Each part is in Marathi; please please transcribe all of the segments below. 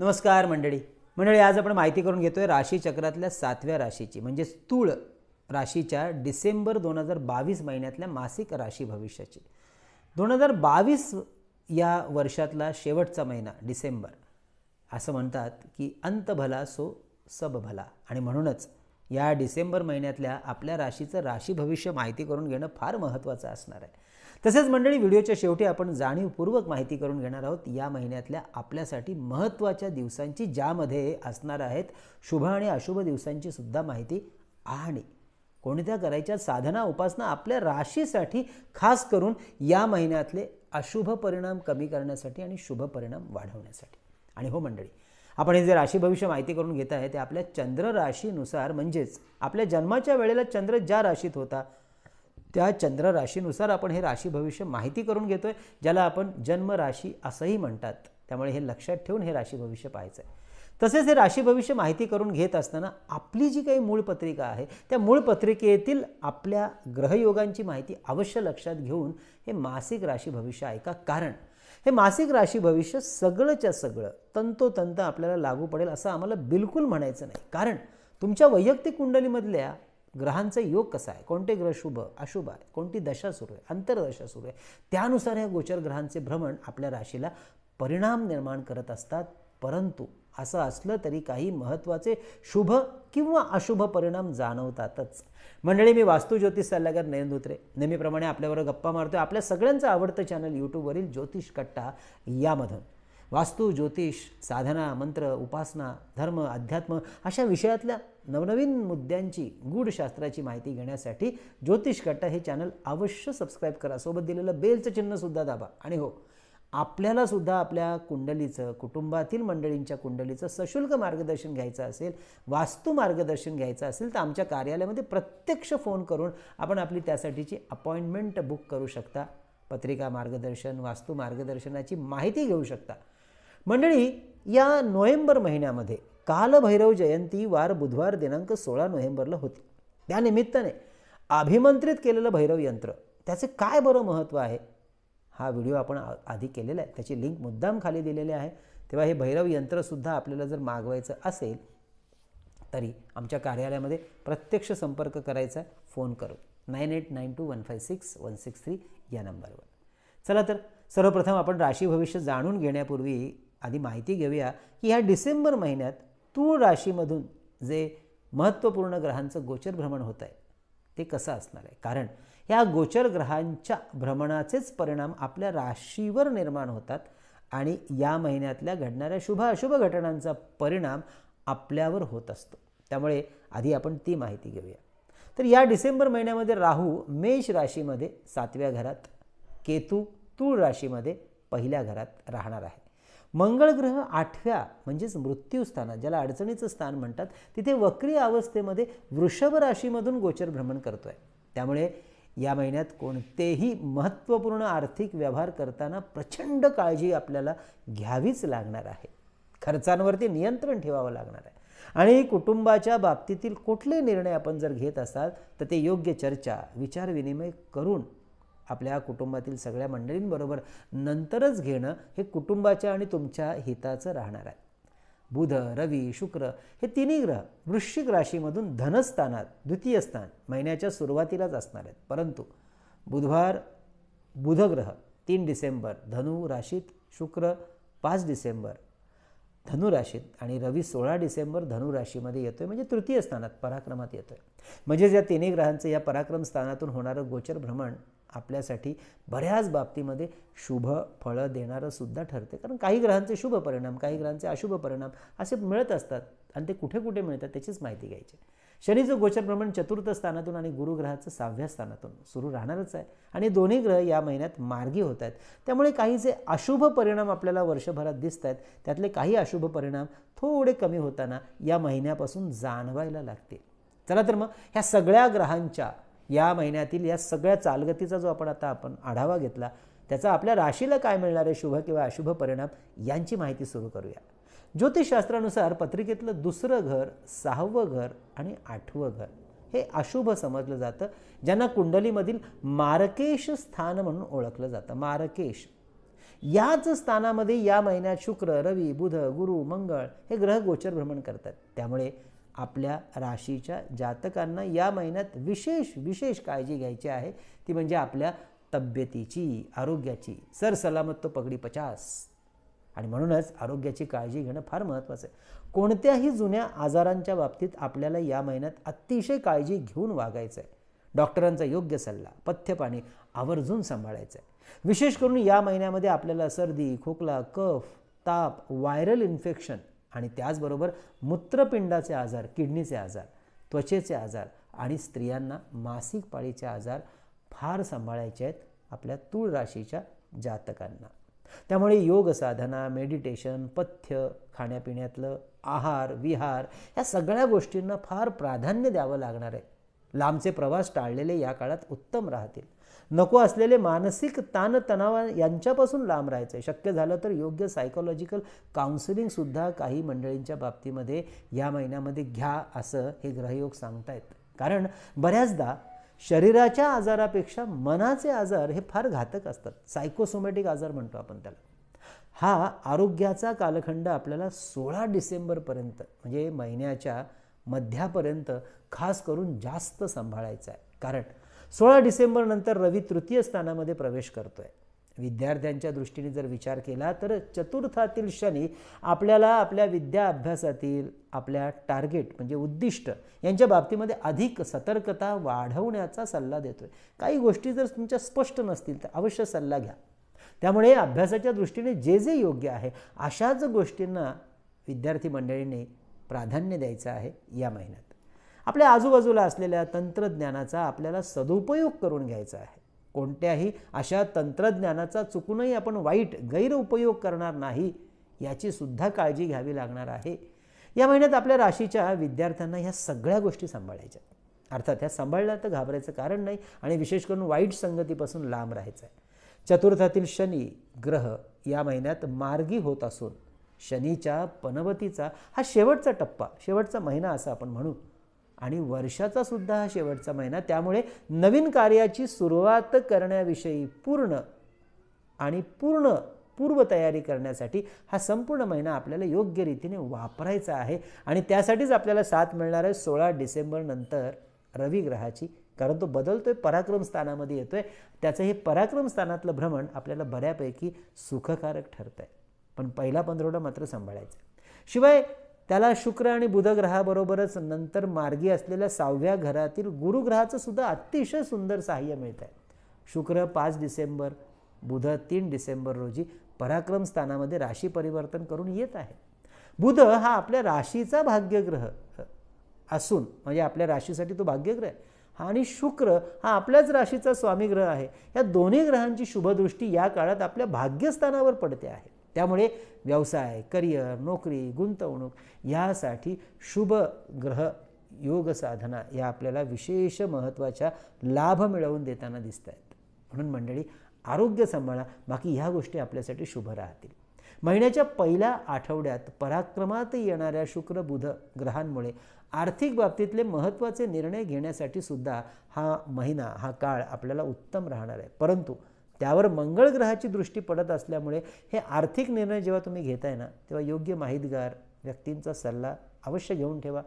नमस्कार मंडळी मंडळी आज आपण माहिती करून घेतोय राशी राशीचक्रातल्या सातव्या राशीची म्हणजे स्थूळ राशीच्या डिसेंबर दोन हजार बावीस महिन्यातल्या मासिक राशी भविष्याची दोन हजार बावीस या वर्षातला शेवटचा महिना डिसेंबर असं म्हणतात की अंत भला सो सब भला आणि म्हणूनच या डिसेंबर महिन्यातल्या आपल्या राशीचं राशी भविष्य माहिती करून घेणं फार महत्त्वाचं असणार आहे तसेच मंडळी व्हिडिओच्या शेवटी आपण जाणीवपूर्वक माहिती करून घेणार आहोत या महिन्यातल्या आपल्यासाठी महत्त्वाच्या दिवसांची ज्यामध्ये असणार आहेत शुभ आणि अशुभ दिवसांची सुद्धा माहिती आणि कोणत्या करायच्या साधना उपासना आपल्या राशीसाठी खास करून या महिन्यातले अशुभ परिणाम कमी करण्यासाठी आणि शुभ परिणाम वाढवण्यासाठी आणि हो मंडळी आपण हे जे राशी भविष्य माहिती करून घेत आहे ते आपल्या चंद्र राशीनुसार म्हणजेच आपल्या जन्माच्या वेळेला चंद्र ज्या राशीत होता त्या चंद्र राशीनुसार आपण हे राशी भविष्य माहिती करून घेतो आहे ज्याला आपण जन्म राशी असंही म्हणतात त्यामुळे हे लक्षात ठेवून हे राशी भविष्य पाहायचं आहे तसेच हे राशी भविष्य माहिती करून घेत असताना आपली जी काही मूळ पत्रिका आहे त्या मूळ पत्रिकेतील आपल्या ग्रहयोगांची माहिती अवश्य लक्षात घेऊन हे मासिक राशी भविष्य ऐका कारण हे मासिक राशी भविष्य सगळंच्या सगळं तंतोतंत आपल्याला लागू पडेल असं आम्हाला बिलकुल म्हणायचं नाही कारण तुमच्या वैयक्तिक कुंडलीमधल्या ग्रहांचं योग कसा आहे कोणते ग्रह शुभ अशुभ आहे कोणती दशा सुरू आहे अंतरदशा सुरू आहे त्यानुसार ह्या गोचर ग्रहांचे भ्रमण आपल्या राशीला परिणाम निर्माण करत असतात परंतु असं असलं तरी काही महत्त्वाचे शुभ किंवा अशुभ परिणाम जाणवतातच मंडळी मी वास्तू ज्योतिष सल्लागार नयन धोत्रे नेहमीप्रमाणे आपल्याबरोबर गप्पा मारतोय आपल्या सगळ्यांचं आवडतं चॅनल यूट्यूबवरील ज्योतिष कट्टा यामधून वास्तु ज्योतिष साधना मंत्र उपासना धर्म अध्यात्म अशा विषयातल्या नवनवीन मुद्द्यांची गूढशास्त्राची माहिती घेण्यासाठी ज्योतिष कट्टा हे चॅनल अवश्य सबस्क्राईब करा सोबत दिलेलं बेलचं चिन्हसुद्धा दाबा आणि हो आपल्यालासुद्धा आपल्या कुंडलीचं कुटुंबातील मंडळींच्या कुंडलीचं सशुल्क मार्गदर्शन घ्यायचं असेल वास्तू मार्गदर्शन घ्यायचं असेल तर आमच्या कार्यालयामध्ये प्रत्यक्ष फोन करून आपण आपली त्यासाठीची अपॉइंटमेंट बुक करू शकता पत्रिका मार्गदर्शन वास्तू मार्गदर्शनाची माहिती घेऊ शकता मंडळी या नोव्हेंबर महिन्यामध्ये कालभैरव जयंती वार बुधवार दिनांक सोळा नोव्हेंबरला होती त्यानिमित्ताने अभिमंत्रित केलेलं भैरव यंत्र त्याचे काय बरं महत्त्व आहे हा व्हिडिओ आपण आधी केलेला आहे त्याची लिंक मुद्दाम खाली दिलेली आहे तेव्हा हे भैरव यंत्रसुद्धा आपल्याला जर मागवायचं असेल तरी आमच्या कार्यालयामध्ये प्रत्यक्ष संपर्क करायचा फोन करू nine eight nine two one five six one six three या नंबरवर चला तर सर्वप्रथम आपण राशी भविष्य जाणून घेण्यापूर्वी आधी माहिती घेऊया की ह्या डिसेंबर महिन्यात तूळ राशीमधून जे महत्त्वपूर्ण ग्रहांचं गोचर भ्रमण होत आहे ते कसं असणार आहे कारण ह्या गोचर ग्रहांच्या भ्रमणाचेच परिणाम आपल्या राशीवर निर्माण होतात आणि या महिन्यातल्या घडणाऱ्या शुभ अशुभ घटनांचा परिणाम आपल्यावर होत असतो त्यामुळे आधी आपण ती माहिती घेऊया तर या डिसेंबर महिन्यामध्ये राहू मेष राशीमध्ये सातव्या घरात केतू तूळ राशीमध्ये पहिल्या घरात राहणार आहे मंगळग्रह आठव्या म्हणजेच मृत्यूस्थानात ज्याला अडचणीचं स्थान म्हणतात तिथे वक्री अवस्थेमध्ये वृषभ राशीमधून गोचर भ्रमण करतो आहे त्यामुळे या महिन्यात कोणतेही महत्त्वपूर्ण आर्थिक व्यवहार करताना प्रचंड काळजी आपल्याला घ्यावीच लागणार आहे खर्चांवरती नियंत्रण ठेवावं लागणार आहे आणि कुटुंबाच्या बाबतीतील कुठले निर्णय आपण जर घेत असाल तर ते योग्य चर्चा विचारविनिमय करून आपल्या कुटुंबातील सगळ्या मंडळींबरोबर नंतरच घेणं हे कुटुंबाच्या आणि तुमच्या हिताचं राहणार आहे बुध रवी शुक्र हे तिन्ही ग्रह वृश्चिक राशीमधून धनस्थानात द्वितीय स्थान महिन्याच्या सुरुवातीलाच असणार आहेत परंतु बुधवार बुधग्रह तीन डिसेंबर धनु राशीत शुक्र पाच डिसेंबर धनुराशीत आणि रवी सोळा डिसेंबर धनुराशीमध्ये येतोय म्हणजे तृतीय स्थानात पराक्रमात येतोय म्हणजेच या तिन्ही ग्रहांचं या पराक्रम स्थानातून होणारं गोचर भ्रमण आपल्यासाठी बऱ्याच बाबतीमध्ये शुभ फळं देणारंसुद्धा सुद्धा ठरते कारण काही ग्रहांचे शुभ परिणाम काही ग्रहांचे अशुभ परिणाम असे मिळत असतात आणि ते कुठे कुठे मिळतात त्याचीच माहिती घ्यायची शनीचं प्रमाण चतुर्थ स्थानातून आणि गुरुग्रहाचं सहाव्या स्थानातून सुरू राहणारच आहे आणि दोन्ही ग्रह या महिन्यात मार्गी होत आहेत त्यामुळे काही जे अशुभ परिणाम आपल्याला वर्षभरात दिसत आहेत त्यातले काही अशुभ परिणाम थोडे कमी होताना या महिन्यापासून जाणवायला लागतील चला तर मग ह्या सगळ्या ग्रहांच्या या महिन्यातील या सगळ्या चालगतीचा जो आपण आता आपण आढावा घेतला त्याचा आपल्या राशीला काय मिळणार आहे शुभ किंवा अशुभ परिणाम यांची माहिती सुरू करूया ज्योतिषशास्त्रानुसार पत्रिकेतलं दुसरं घर सहावं घर आणि आठवं घर हे अशुभ समजलं जातं ज्यांना कुंडलीमधील मारकेश स्थान म्हणून ओळखलं जातं मारकेश याच स्थानामध्ये या महिन्यात शुक्र रवी बुध गुरु मंगळ हे ग्रह गोचर भ्रमण करतात त्यामुळे आपल्या राशीच्या जातकांना या महिन्यात विशेष विशेष काळजी घ्यायची आहे ती म्हणजे आपल्या तब्येतीची आरोग्याची सर सलामत तो पगडी पचास आणि म्हणूनच आरोग्याची काळजी घेणं फार महत्त्वाचं आहे कोणत्याही जुन्या आजारांच्या बाबतीत आपल्याला या महिन्यात अतिशय काळजी घेऊन वागायचं आहे डॉक्टरांचा योग्य सल्ला पथ्यपाणी आवर्जून सांभाळायचं आहे विशेष करून या महिन्यामध्ये आपल्याला सर्दी खोकला कफ ताप व्हायरल इन्फेक्शन आणि त्याचबरोबर मूत्रपिंडाचे आजार किडनीचे आजार त्वचेचे आजार आणि स्त्रियांना मासिक पाळीचे आजार फार सांभाळायचे आहेत आपल्या तूळ राशीच्या जातकांना त्यामुळे योग साधना मेडिटेशन पथ्य खाण्यापिण्यातलं आहार विहार या सगळ्या गोष्टींना फार प्राधान्य द्यावं लागणार आहे लांबचे प्रवास टाळलेले या काळात उत्तम राहतील नको असलेले मानसिक ताणतणाव यांच्यापासून लांब राहायचं आहे शक्य झालं तर योग्य सायकोलॉजिकल काउन्सिलिंगसुद्धा काही मंडळींच्या बाबतीमध्ये या महिन्यामध्ये घ्या असं हे ग्रहयोग सांगतायत कारण बऱ्याचदा शरीराच्या आजारापेक्षा मनाचे आजार हे फार घातक असतात सायकोसोमॅटिक आजार म्हणतो आपण त्याला हा आरोग्याचा कालखंड आपल्याला सोळा डिसेंबरपर्यंत म्हणजे महिन्याच्या मध्यापर्यंत खास करून जास्त सांभाळायचा आहे कारण सोळा डिसेंबरनंतर रवी तृतीय स्थानामध्ये प्रवेश करतो आहे विद्यार्थ्यांच्या दृष्टीने जर विचार केला तर चतुर्थातील शनी आपल्याला आपल्या विद्या अभ्यासातील आपल्या टार्गेट म्हणजे उद्दिष्ट यांच्या बाबतीमध्ये अधिक सतर्कता वाढवण्याचा सल्ला देतोय काही गोष्टी जर तुमच्या स्पष्ट नसतील तर अवश्य सल्ला घ्या त्यामुळे अभ्यासाच्या दृष्टीने जे जे योग्य आहे अशाच गोष्टींना विद्यार्थी मंडळीने प्राधान्य द्यायचं आहे या महिन्यात आपल्या आजूबाजूला असलेल्या तंत्रज्ञानाचा आपल्याला सदुपयोग करून घ्यायचा आहे कोणत्याही अशा तंत्रज्ञानाचा चुकूनही आपण वाईट गैरउपयोग करणार नाही याची सुद्धा काळजी घ्यावी लागणार आहे या महिन्यात आपल्या राशीच्या विद्यार्थ्यांना ह्या सगळ्या गोष्टी सांभाळायच्या अर्थात ह्या सांभाळल्या तर घाबरायचं कारण नाही आणि विशेष करून वाईट संगतीपासून लांब राहायचं आहे चतुर्थातील शनी ग्रह या महिन्यात मार्गी होत असून शनीच्या पनवतीचा हा शेवटचा टप्पा शेवटचा महिना असं आपण म्हणू आणि वर्षाचा सुद्धा हा शेवटचा महिना त्यामुळे नवीन कार्याची सुरुवात करण्याविषयी पूर्ण आणि पूर्ण पूर्वतयारी करण्यासाठी हा संपूर्ण महिना आपल्याला योग्य रीतीने वापरायचा आहे आणि त्यासाठीच आपल्याला साथ मिळणार आहे सोळा डिसेंबरनंतर रविग्रहाची कारण तो बदलतोय पराक्रम स्थानामध्ये येतो आहे त्याचं हे पराक्रम स्थानातलं भ्रमण आपल्याला बऱ्यापैकी सुखकारक ठरतं आहे पण पहिला पंधरवडा मात्र सांभाळायचा शिवाय त्याला शुक्र आणि बुध ग्रहाबरोबरच नंतर मार्गी असलेल्या सहाव्या घरातील गुरुग्रहाचं सुद्धा अतिशय सुंदर सहाय्य मिळत आहे शुक्र पाच डिसेंबर बुध तीन डिसेंबर रोजी पराक्रम स्थानामध्ये राशी परिवर्तन करून येत आहे बुध हा आपल्या राशीचा भाग्यग्रह असून म्हणजे आपल्या राशीसाठी तो भाग्यग्रह आहे हा आणि शुक्र हा आपल्याच राशीचा स्वामी ग्रह आहे या दोन्ही ग्रहांची शुभदृष्टी या काळात आपल्या भाग्यस्थानावर पडते आहे त्यामुळे व्यवसाय करिअर नोकरी गुंतवणूक ह्यासाठी शुभ ग्रह योग साधना या आपल्याला विशेष महत्त्वाच्या लाभ मिळवून देताना दिसत आहेत म्हणून मंडळी आरोग्य सांभाळा बाकी ह्या गोष्टी आपल्यासाठी शुभ राहतील महिन्याच्या पहिल्या आठवड्यात पराक्रमात येणाऱ्या शुक्र बुध ग्रहांमुळे आर्थिक बाबतीतले महत्त्वाचे निर्णय घेण्यासाठी सुद्धा हा महिना हा काळ आपल्याला उत्तम राहणार आहे परंतु त्यावर मंगळ ग्रहाची दृष्टी पडत असल्यामुळे हे आर्थिक निर्णय जेव्हा तुम्ही घेताय ना तेव्हा योग्य माहितगार व्यक्तींचा सल्ला अवश्य घेऊन ठेवा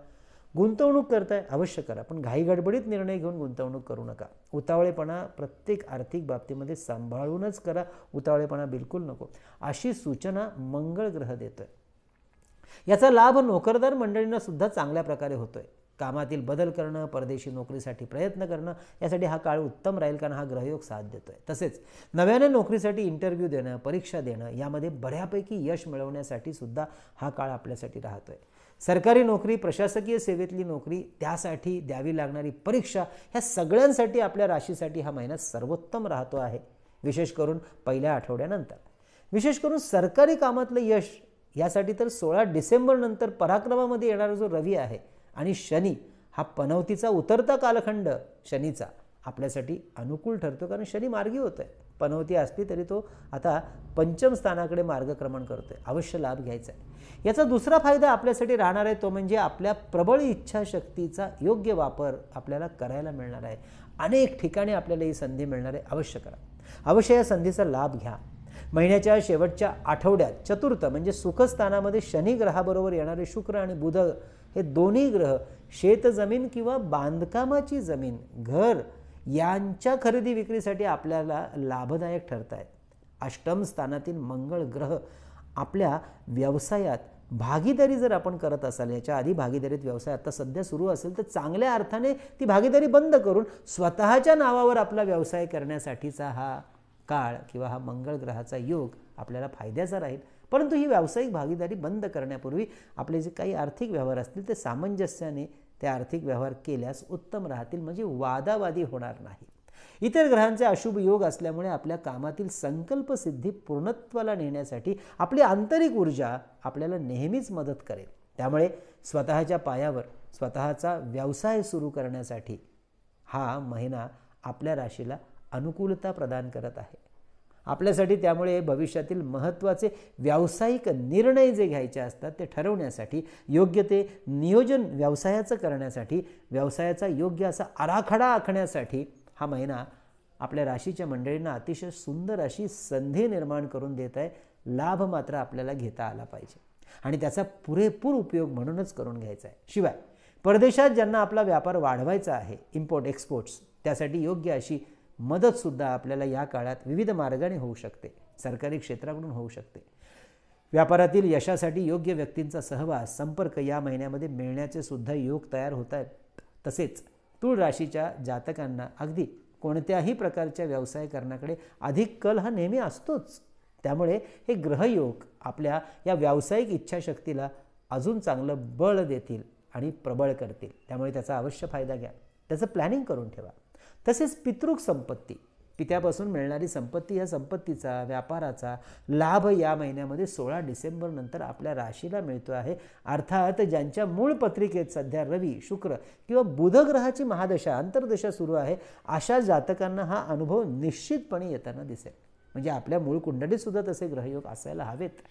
गुंतवणूक करताय अवश्य करा पण घाईगडबडीत निर्णय घेऊन गुंतवणूक करू नका उतावळेपणा प्रत्येक आर्थिक बाबतीमध्ये सांभाळूनच करा उतावळेपणा बिलकुल नको अशी सूचना मंगळ ग्रह देतोय याचा लाभ नोकरदार मंडळींना सुद्धा चांगल्या प्रकारे होतोय कामातील बदल करणं परदेशी नोकरीसाठी प्रयत्न करणं यासाठी हा काळ उत्तम राहील कारण हा ग्रहयोग साथ देतो आहे तसेच नव्याने नोकरीसाठी इंटरव्ह्यू देणं परीक्षा देणं यामध्ये बऱ्यापैकी यश मिळवण्यासाठी सुद्धा हा काळ आपल्यासाठी राहतो आहे सरकारी नोकरी प्रशासकीय सेवेतली नोकरी त्यासाठी द्यावी लागणारी परीक्षा ह्या सगळ्यांसाठी आपल्या राशीसाठी हा महिना सर्वोत्तम राहतो आहे विशेष करून पहिल्या आठवड्यानंतर विशेष करून सरकारी कामातलं यश यासाठी तर सोळा डिसेंबरनंतर पराक्रमामध्ये येणारा जो रवी आहे आणि शनी हा पनवतीचा उतरता कालखंड शनीचा आपल्यासाठी अनुकूल ठरतो कारण शनी मार्गी होत आहे पनवती असली तरी तो आता पंचम स्थानाकडे मार्गक्रमण करतो आहे अवश्य लाभ घ्यायचा आहे याचा दुसरा फायदा आपल्यासाठी राहणार आहे तो म्हणजे आपल्या प्रबळ इच्छाशक्तीचा योग्य वापर आपल्याला करायला मिळणार आहे अनेक ठिकाणी आपल्याला ही संधी मिळणार आहे अवश्य करा अवश्य या संधीचा लाभ घ्या महिन्याच्या शेवटच्या आठवड्यात चतुर्थ म्हणजे सुखस्थानामध्ये शनी ग्रहाबरोबर येणारे शुक्र आणि बुध हे दोन्ही ग्रह शेतजमीन किंवा बांधकामाची जमीन घर यांच्या खरेदी विक्रीसाठी आपल्याला लाभदायक ठरत आहेत अष्टम स्थानातील मंगळ ग्रह आपल्या व्यवसायात भागीदारी जर आपण करत असाल याच्या आधी भागीदारीत व्यवसाय आता सध्या सुरू असेल तर चांगल्या अर्थाने ती भागीदारी बंद करून स्वतःच्या नावावर आपला व्यवसाय करण्यासाठीचा हा काळ किंवा हा मंगळ ग्रहाचा योग आपल्याला फायद्याचा राहील परंतु ही व्यावसायिक भागीदारी बंद करण्यापूर्वी आपले जे काही आर्थिक व्यवहार असतील ते सामंजस्याने ते आर्थिक व्यवहार केल्यास उत्तम राहतील म्हणजे वादावादी होणार नाही इतर ग्रहांचे अशुभ योग असल्यामुळे आपल्या कामातील संकल्पसिद्धी पूर्णत्वाला नेण्यासाठी आपली आंतरिक ऊर्जा आपल्याला नेहमीच मदत करेल त्यामुळे स्वतःच्या पायावर स्वतःचा व्यवसाय सुरू करण्यासाठी हा महिना आपल्या राशीला अनुकूलता प्रदान करत आहे आपल्यासाठी त्यामुळे भविष्यातील महत्त्वाचे व्यावसायिक निर्णय जे घ्यायचे असतात ते ठरवण्यासाठी योग्य ते नियोजन व्यवसायाचं करण्यासाठी व्यवसायाचा योग्य असा आराखडा आखण्यासाठी हा महिना आपल्या राशीच्या मंडळींना अतिशय सुंदर अशी संधी निर्माण करून देत आहे लाभ मात्र आपल्याला घेता आला पाहिजे आणि त्याचा पुरेपूर उपयोग म्हणूनच करून घ्यायचा आहे शिवाय परदेशात ज्यांना आपला व्यापार वाढवायचा आहे इम्पोर्ट एक्सपोर्ट्स त्यासाठी योग्य अशी मदतसुद्धा आपल्याला या काळात विविध मार्गाने होऊ शकते सरकारी क्षेत्राकडून होऊ शकते व्यापारातील यशासाठी योग्य व्यक्तींचा सहवास संपर्क या महिन्यामध्ये मिळण्याचे सुद्धा योग तयार होत आहेत तसेच तुळ राशीच्या जातकांना अगदी कोणत्याही प्रकारच्या व्यवसाय करण्याकडे अधिक कल हा नेहमी असतोच त्यामुळे हे ग्रहयोग आपल्या या व्यावसायिक इच्छाशक्तीला अजून चांगलं बळ देतील आणि प्रबळ करतील त्यामुळे त्याचा अवश्य फायदा घ्या त्याचं प्लॅनिंग करून ठेवा तसेच पितृक संपत्ती पित्यापासून मिळणारी संपत्ती या संपत्तीचा व्यापाराचा लाभ या महिन्यामध्ये सोळा डिसेंबर नंतर आपल्या राशीला मिळतो आहे अर्थात ज्यांच्या मूळ पत्रिकेत सध्या रवी शुक्र किंवा बुधग्रहाची महादशा अंतर्दशा सुरू आहे अशा जातकांना हा अनुभव निश्चितपणे येताना दिसेल म्हणजे आपल्या मूळ सुद्धा तसे ग्रहयोग असायला हवेत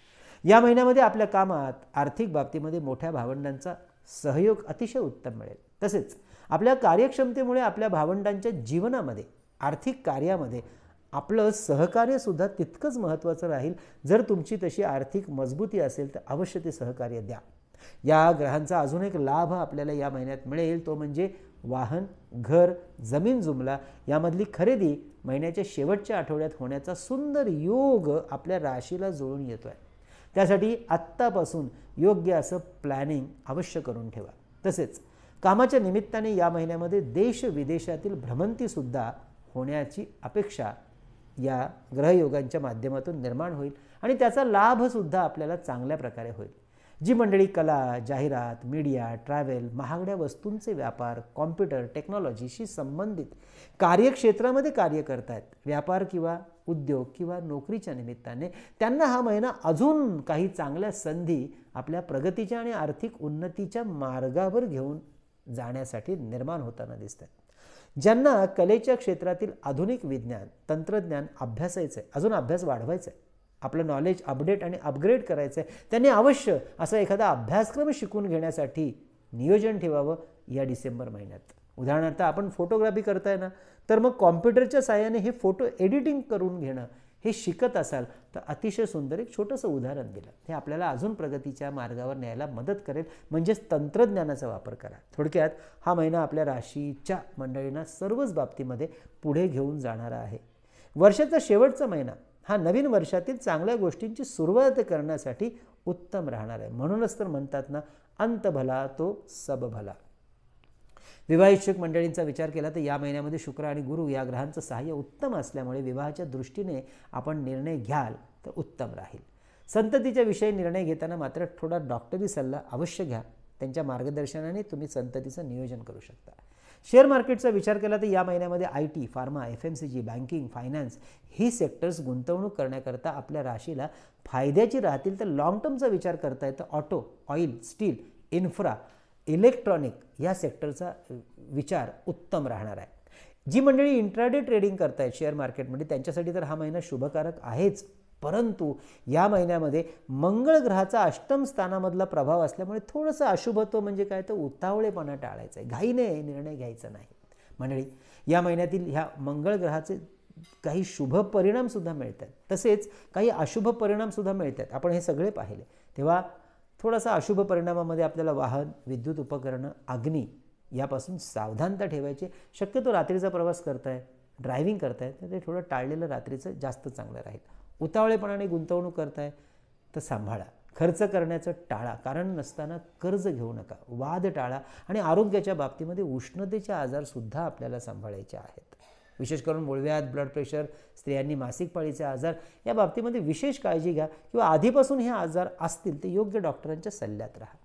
या महिन्यामध्ये आपल्या कामात आर्थिक बाबतीमध्ये मोठ्या भावंडांचा सहयोग अतिशय उत्तम मिळेल तसेच आपल्या कार्यक्षमतेमुळे आपल्या भावंडांच्या जीवनामध्ये आर्थिक कार्यामध्ये आपलं सहकार्यसुद्धा तितकंच महत्त्वाचं राहील जर तुमची तशी आर्थिक मजबूती असेल तर अवश्य ते सहकार्य द्या या ग्रहांचा अजून एक लाभ आपल्याला या महिन्यात मिळेल तो म्हणजे वाहन घर जमीन जुमला यामधली खरेदी महिन्याच्या शेवटच्या आठवड्यात होण्याचा सुंदर योग आपल्या राशीला जुळून येतो आहे त्यासाठी आत्तापासून योग्य असं प्लॅनिंग अवश्य करून ठेवा तसेच कामाच्या निमित्ताने या महिन्यामध्ये देश विदेशातील भ्रमंतीसुद्धा होण्याची अपेक्षा या ग्रहयोगांच्या माध्यमातून निर्माण होईल आणि त्याचा लाभसुद्धा आपल्याला चांगल्या प्रकारे होईल जी मंडळी कला जाहिरात मीडिया ट्रॅव्हल महागड्या वस्तूंचे व्यापार कॉम्प्युटर टेक्नॉलॉजीशी संबंधित कार्यक्षेत्रामध्ये कार्य आहेत व्यापार किंवा उद्योग किंवा नोकरीच्या निमित्ताने त्यांना हा महिना अजून काही चांगल्या संधी आपल्या प्रगतीच्या आणि आर्थिक उन्नतीच्या मार्गावर घेऊन जाण्यासाठी निर्माण होताना दिसतात ज्यांना कलेच्या क्षेत्रातील आधुनिक विज्ञान तंत्रज्ञान अभ्यासायचं आहे अजून अभ्यास वाढवायचा आहे आपलं नॉलेज अपडेट आणि अपग्रेड करायचं आहे त्यांनी अवश्य असा एखादा अभ्यासक्रम शिकून घेण्यासाठी नियोजन ठेवावं या डिसेंबर महिन्यात उदाहरणार्थ आपण फोटोग्राफी करताय ना तर मग कॉम्प्युटरच्या साहाय्याने हे फोटो एडिटिंग करून घेणं हे शिकत असाल तर अतिशय सुंदर एक छोटंसं उदाहरण दिलं हे आपल्याला अजून प्रगतीच्या मार्गावर न्यायला मदत करेल म्हणजेच तंत्रज्ञानाचा वापर करा थोडक्यात हा महिना आपल्या राशीच्या मंडळींना सर्वच बाबतीमध्ये पुढे घेऊन जाणारा आहे वर्षाचा शेवटचा महिना हा नवीन वर्षातील चांगल्या गोष्टींची सुरुवात करण्यासाठी उत्तम राहणार आहे म्हणूनच तर म्हणतात ना अंत भला तो सब भला विवाह इच्छुक मंडळींचा विचार केला तर या महिन्यामध्ये शुक्र आणि गुरु या ग्रहांचं सहाय्य उत्तम असल्यामुळे विवाहाच्या दृष्टीने आपण निर्णय घ्याल तर उत्तम राहील संततीच्या विषयी निर्णय घेताना मात्र थोडा डॉक्टरी सल्ला अवश्य घ्या त्यांच्या मार्गदर्शनाने तुम्ही संततीचं नियोजन करू शकता शेअर मार्केटचा विचार केला तर या महिन्यामध्ये I T pharma F M C G banking finance ही सेक्टर्स गुंतवणूक करण्याकरता आपल्या राशीला फायद्याची राहतील तर लाँग टर्मचा विचार करता येतं auto oil steel infra electronic या सेक्टरचा विचार उत्तम राहणार आहे जी मंडळी इंट्राडे ट्रेडिंग आहेत शेअर मार्केटमध्ये त्यांच्यासाठी तर हा महिना शुभकारक आहेच परंतु या महिन्यामध्ये मंगळ ग्रहाचा अष्टम स्थानामधला प्रभाव असल्यामुळे थोडंसं अशुभत्व म्हणजे काय तर उतावळेपणा टाळायचं आहे घाईने निर्णय घ्यायचा नाही मंडळी या महिन्यातील ह्या मंगळ ग्रहाचे काही शुभ परिणामसुद्धा मिळतात तसेच काही अशुभ परिणामसुद्धा मिळतात आपण हे सगळे पाहिले तेव्हा थोडासा अशुभ परिणामामध्ये आपल्याला वाहन विद्युत उपकरणं अग्नी यापासून सावधानता ठेवायची शक्यतो रात्रीचा प्रवास करताय ड्रायव्हिंग करताय तर ते थोडं टाळलेलं रात्रीचं जास्त चांगलं राहील उतावळेपणाने गुंतवणूक करताय तर सांभाळा खर्च करण्याचं टाळा कारण नसताना कर्ज घेऊ नका वाद टाळा आणि आरोग्याच्या बाबतीमध्ये उष्णतेचे आजारसुद्धा आपल्याला सांभाळायचे आहेत विशेष करून मुळव्यात ब्लड प्रेशर स्त्रियांनी मासिक पाळीचे आजार या बाबतीमध्ये विशेष काळजी घ्या किंवा आधीपासून हे आजार असतील ते योग्य डॉक्टरांच्या सल्ल्यात राहा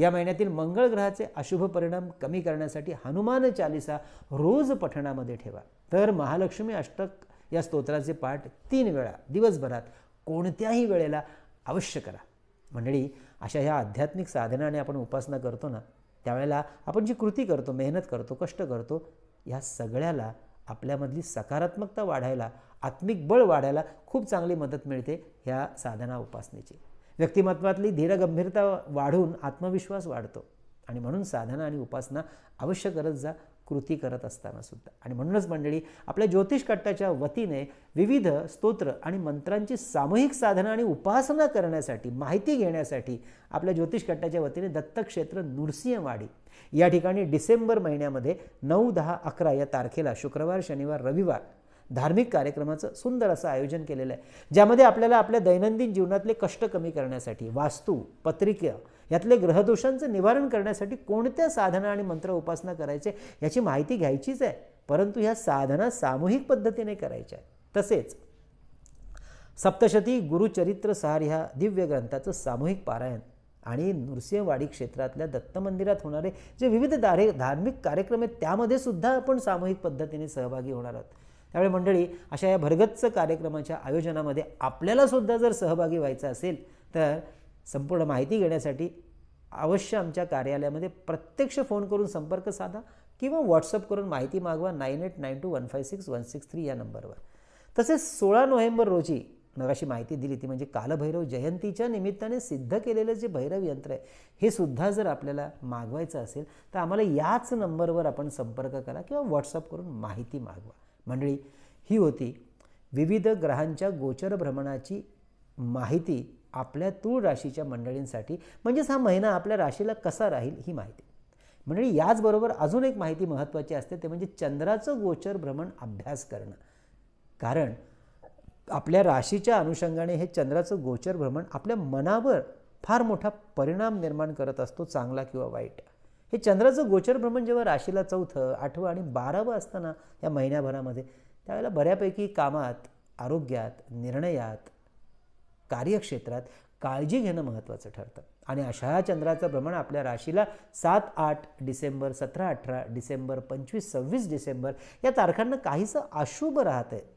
या महिन्यातील मंगळ ग्रहाचे अशुभ परिणाम कमी करण्यासाठी हनुमान चालिसा रोज पठणामध्ये ठेवा तर महालक्ष्मी अष्टक या स्तोत्राचे पाठ तीन वेळा दिवसभरात कोणत्याही वेळेला अवश्य करा मंडळी अशा ह्या आध्यात्मिक साधनाने आपण उपासना करतो ना त्यावेळेला आपण जी कृती करतो मेहनत करतो कष्ट करतो या सगळ्याला आपल्यामधली सकारात्मकता वाढायला आत्मिक बळ वाढायला खूप चांगली मदत मिळते ह्या साधना उपासनेची व्यक्तिमत्वातली धीरगंभीरता वाढून आत्मविश्वास वाढतो आणि म्हणून साधना आणि उपासना अवश्य करत जा कृती करत असताना सुद्धा आणि म्हणूनच मंडळी आपल्या ज्योतिष कट्टाच्या वतीने विविध स्तोत्र आणि मंत्रांची सामूहिक साधना आणि उपासना करण्यासाठी माहिती घेण्यासाठी आपल्या ज्योतिष कट्टाच्या वतीने दत्तक्षेत्र नृसिंहवाडी या ठिकाणी डिसेंबर महिन्यामध्ये नऊ दहा अकरा या तारखेला शुक्रवार शनिवार रविवार धार्मिक कार्यक्रमाचं सुंदर असं आयोजन केलेलं आहे ज्यामध्ये आपल्याला आपल्या दैनंदिन जीवनातले कष्ट कमी करण्यासाठी वास्तू पत्रिका यातले ग्रहदोषांचं निवारण करण्यासाठी कोणत्या साधना आणि मंत्र उपासना करायचे याची माहिती घ्यायचीच आहे परंतु ह्या साधना सामूहिक पद्धतीने करायच्या तसेच सप्तशती गुरुचरित्र सार ह्या दिव्य ग्रंथाचं सामूहिक पारायण आणि नृसिंहवाडी क्षेत्रातल्या दत्त मंदिरात होणारे जे विविध दारे धार्मिक कार्यक्रम आहेत त्यामध्ये सुद्धा आपण सामूहिक पद्धतीने सहभागी होणार आहोत त्यावेळी मंडळी अशा या भरगच्च कार्यक्रमाच्या आयोजनामध्ये आपल्याला सुद्धा जर सहभागी व्हायचं असेल तर संपूर्ण माहिती घेण्यासाठी अवश्य आमच्या कार्यालयामध्ये प्रत्यक्ष फोन करून संपर्क साधा किंवा व्हॉट्सअप करून माहिती मागवा nine eight nine two one five six one six three या नंबरवर तसेच सोळा नोव्हेंबर रोजी मग अशी माहिती दिली ती म्हणजे कालभैरव जयंतीच्या निमित्ताने सिद्ध केलेलं जे भैरव यंत्र आहे हे सुद्धा जर आपल्याला मागवायचं असेल तर आम्हाला याच नंबरवर आपण संपर्क करा किंवा व्हॉट्सअप करून माहिती मागवा मंडळी ही होती विविध ग्रहांच्या गोचर भ्रमणाची माहिती आपल्या तूळ राशीच्या मंडळींसाठी म्हणजेच हा महिना आपल्या राशीला कसा राहील ही माहिती मंडळी याचबरोबर अजून एक माहिती महत्त्वाची असते ते म्हणजे चंद्राचं गोचर भ्रमण अभ्यास करणं कारण आपल्या राशीच्या अनुषंगाने हे चंद्राचं गोचर भ्रमण आपल्या मनावर फार मोठा परिणाम निर्माण करत असतो चांगला किंवा वाईट हे चंद्राचं गोचर भ्रमण जेव्हा राशीला चौथं आठवं आणि बारावं असताना या महिन्याभरामध्ये त्यावेळेला बऱ्यापैकी कामात आरोग्यात निर्णयात कार्यक्षेत्रात काळजी घेणं महत्त्वाचं ठरतं आणि अशा चंद्राचं भ्रमण आपल्या राशीला सात आठ डिसेंबर सतरा अठरा डिसेंबर पंचवीस सव्वीस डिसेंबर या तारखांना काहीसं अशुभ राहतं आहे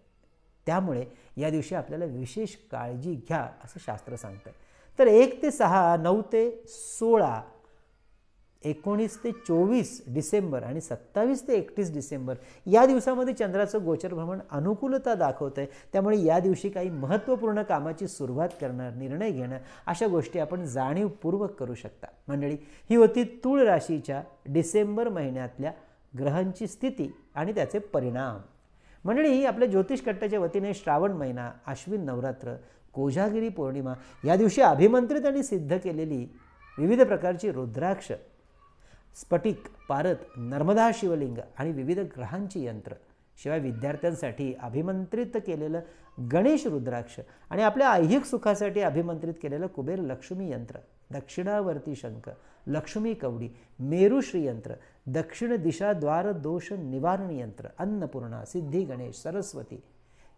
त्यामुळे या दिवशी आपल्याला विशेष काळजी घ्या असं शास्त्र सांगतं तर एक ते सहा नऊ ते सोळा एकोणीस ते चोवीस डिसेंबर आणि सत्तावीस ते एकतीस डिसेंबर या दिवसामध्ये चंद्राचं गोचर भ्रमण अनुकूलता दाखवत आहे त्यामुळे या दिवशी काही महत्त्वपूर्ण कामाची सुरुवात करणं निर्णय घेणं अशा गोष्टी आपण जाणीवपूर्वक करू शकता मंडळी ही होती तूळ राशीच्या डिसेंबर महिन्यातल्या ग्रहांची स्थिती आणि त्याचे परिणाम मंडळी आपल्या ज्योतिष कट्टाच्या वतीने श्रावण महिना आश्विन नवरात्र कोजागिरी पौर्णिमा या दिवशी अभिमंत्रित आणि सिद्ध केलेली विविध प्रकारची रुद्राक्ष स्फटिक पारत नर्मदा शिवलिंग आणि विविध ग्रहांची यंत्र शिवाय विद्यार्थ्यांसाठी अभिमंत्रित केलेलं गणेश रुद्राक्ष आणि आपल्या ऐहिक सुखासाठी अभिमंत्रित केलेलं कुबेर लक्ष्मी यंत्र दक्षिणावर्ती शंख लक्ष्मी कवडी मेरुश्री यंत्र दक्षिण दिशा द्वार दोष निवारण यंत्र अन्नपूर्णा सिद्धी गणेश सरस्वती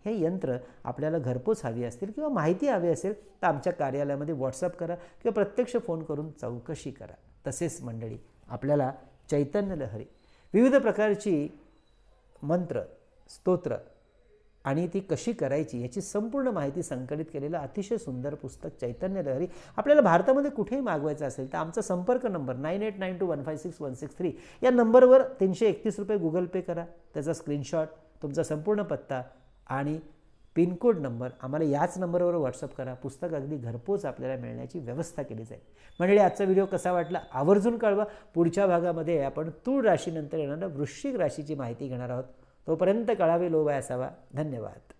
हे यंत्र आपल्याला घरपोच हवी असतील किंवा माहिती हवी असेल तर आमच्या कार्यालयामध्ये व्हॉट्सअप करा किंवा प्रत्यक्ष फोन करून चौकशी करा तसेच मंडळी आपल्याला चैतन्य लहरी विविध प्रकारची मंत्र स्तोत्र आणि ती कशी करायची याची संपूर्ण माहिती संकलित केलेलं अतिशय सुंदर पुस्तक चैतन्य लहरी आपल्याला भारतामध्ये कुठेही मागवायचं असेल तर आमचा संपर्क number nine eight nine two one five six one six three या नंबरवर तीनशे एकतीस रुपये गुगल पे करा त्याचा स्क्रीनशॉट तुमचा संपूर्ण पत्ता आणि पिनकोड नंबर आम्हाला याच नंबरवर व्हॉट्सअप करा पुस्तक अगदी घरपोच आपल्याला मिळण्याची व्यवस्था केली जाईल मंडळी आजचा व्हिडिओ कसा वाटला आवर्जून कळवा पुढच्या भागामध्ये आपण तूळ राशीनंतर येणाऱ्या वृश्चिक राशीची माहिती घेणार आहोत तोपर्यंत कळावे लोबाय असावा धन्यवाद